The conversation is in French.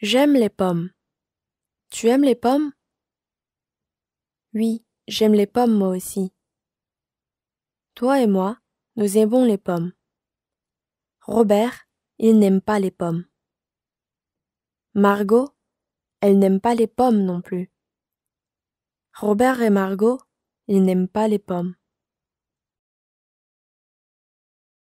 J'aime les pommes. Tu aimes les pommes Oui, j'aime les pommes moi aussi. Toi et moi, nous aimons les pommes. Robert, il n'aime pas les pommes. Margot, elle n'aime pas les pommes non plus. Robert et Margot, ils n'aiment pas les pommes.